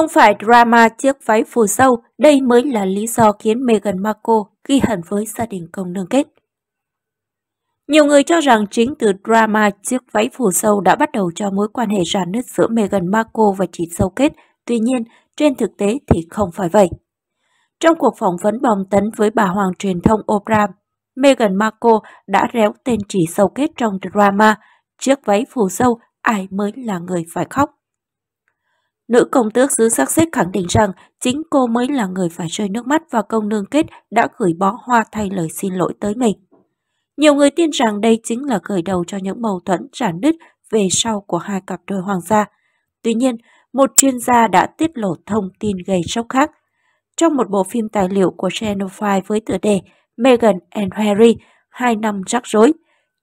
Không phải drama chiếc váy phù sâu, đây mới là lý do khiến Meghan Markle ghi hận với gia đình công nương kết. Nhiều người cho rằng chính từ drama chiếc váy phù sâu đã bắt đầu cho mối quan hệ rạn nứt giữa Meghan Markle và chị sâu kết, tuy nhiên trên thực tế thì không phải vậy. Trong cuộc phỏng vấn bồng tấn với bà hoàng truyền thông Oprah, Meghan Markle đã réo tên chị sâu kết trong drama Chiếc váy phù sâu, ai mới là người phải khóc. Nữ công tước xứ sắc xếp khẳng định rằng chính cô mới là người phải rơi nước mắt và công nương kết đã gửi bó hoa thay lời xin lỗi tới mình. Nhiều người tin rằng đây chính là khởi đầu cho những mâu thuẫn rạn nứt về sau của hai cặp đôi hoàng gia. Tuy nhiên, một chuyên gia đã tiết lộ thông tin gây sốc khác. Trong một bộ phim tài liệu của Channel 5 với tựa đề Meghan and Harry, hai năm rắc rối,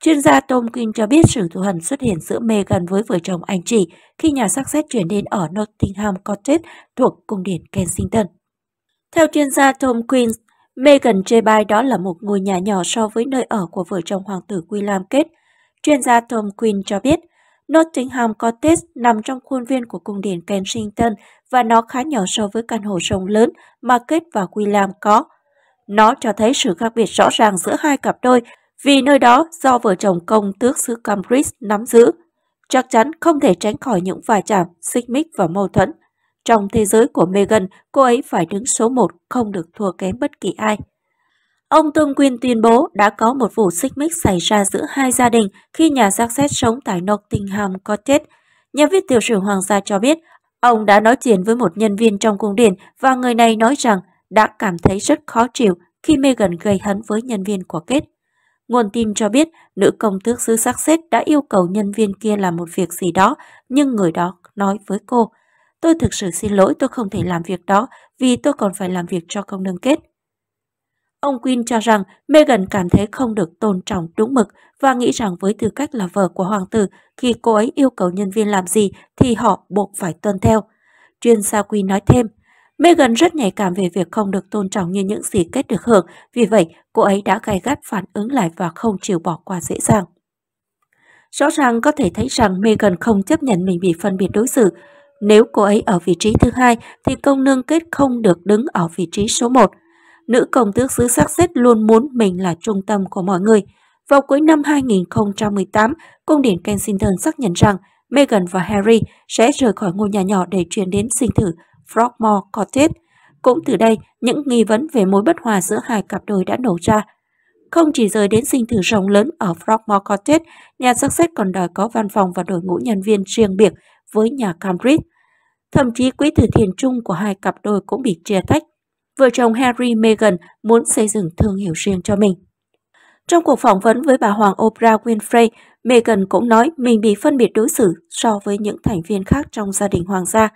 Chuyên gia Tom King cho biết sự thù hận xuất hiện giữa Meghan với vợ chồng anh chị khi nhà xác xét chuyển đến ở Nottingham Cottage thuộc cung điện Kensington. Theo chuyên gia Tom Quinn, Meghan J. đó là một ngôi nhà nhỏ so với nơi ở của vợ chồng hoàng tử William kết. Chuyên gia Tom Quinn cho biết, Nottingham Cottage nằm trong khuôn viên của cung điện Kensington và nó khá nhỏ so với căn hộ rộng lớn mà kết và William có. Nó cho thấy sự khác biệt rõ ràng giữa hai cặp đôi vì nơi đó do vợ chồng công tước xứ Cambridge nắm giữ, chắc chắn không thể tránh khỏi những va chạm, xích mích và mâu thuẫn. Trong thế giới của Meghan, cô ấy phải đứng số một, không được thua kém bất kỳ ai. Ông Tom Quinn tuyên bố đã có một vụ xích mích xảy ra giữa hai gia đình khi nhà xác xét sống tại Nottingham Cottage. Nhà viết tiểu sử hoàng gia cho biết, ông đã nói chuyện với một nhân viên trong cung điện và người này nói rằng đã cảm thấy rất khó chịu khi Meghan gây hấn với nhân viên của Kate. Nguồn tin cho biết, nữ công tước xứ sắc xết đã yêu cầu nhân viên kia làm một việc gì đó, nhưng người đó nói với cô, tôi thực sự xin lỗi tôi không thể làm việc đó vì tôi còn phải làm việc cho công nương kết. Ông Quinn cho rằng Meghan cảm thấy không được tôn trọng đúng mực và nghĩ rằng với tư cách là vợ của hoàng tử, khi cô ấy yêu cầu nhân viên làm gì thì họ buộc phải tuân theo. Chuyên gia Quinn nói thêm, Megan rất nhạy cảm về việc không được tôn trọng như những gì Kết được hưởng, vì vậy cô ấy đã gay gắt phản ứng lại và không chịu bỏ qua dễ dàng. Rõ ràng có thể thấy rằng Megan không chấp nhận mình bị phân biệt đối xử. Nếu cô ấy ở vị trí thứ hai thì công nương Kết không được đứng ở vị trí số 1. Nữ công tước xứ sắc xếp luôn muốn mình là trung tâm của mọi người. Vào cuối năm 2018, cung điện Kensington xác nhận rằng Meghan và Harry sẽ rời khỏi ngôi nhà nhỏ để chuyển đến sinh thử Frogmore Cottage. Cũng từ đây, những nghi vấn về mối bất hòa giữa hai cặp đôi đã nổ ra. Không chỉ rời đến sinh thử rồng lớn ở Frogmore Cottage, nhà sắc xét còn đòi có văn phòng và đội ngũ nhân viên riêng biệt với nhà Cambridge. Thậm chí quỹ từ thiền chung của hai cặp đôi cũng bị chia tách. Vợ chồng Harry Meghan muốn xây dựng thương hiệu riêng cho mình. Trong cuộc phỏng vấn với bà Hoàng Oprah Winfrey, Meghan cũng nói mình bị phân biệt đối xử so với những thành viên khác trong gia đình hoàng gia.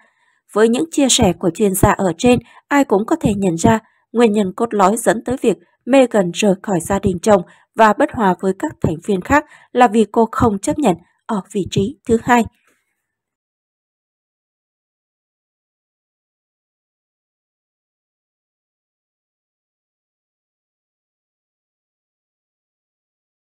Với những chia sẻ của chuyên gia ở trên, ai cũng có thể nhận ra nguyên nhân cốt lõi dẫn tới việc Meghan rời khỏi gia đình chồng và bất hòa với các thành viên khác là vì cô không chấp nhận ở vị trí thứ hai.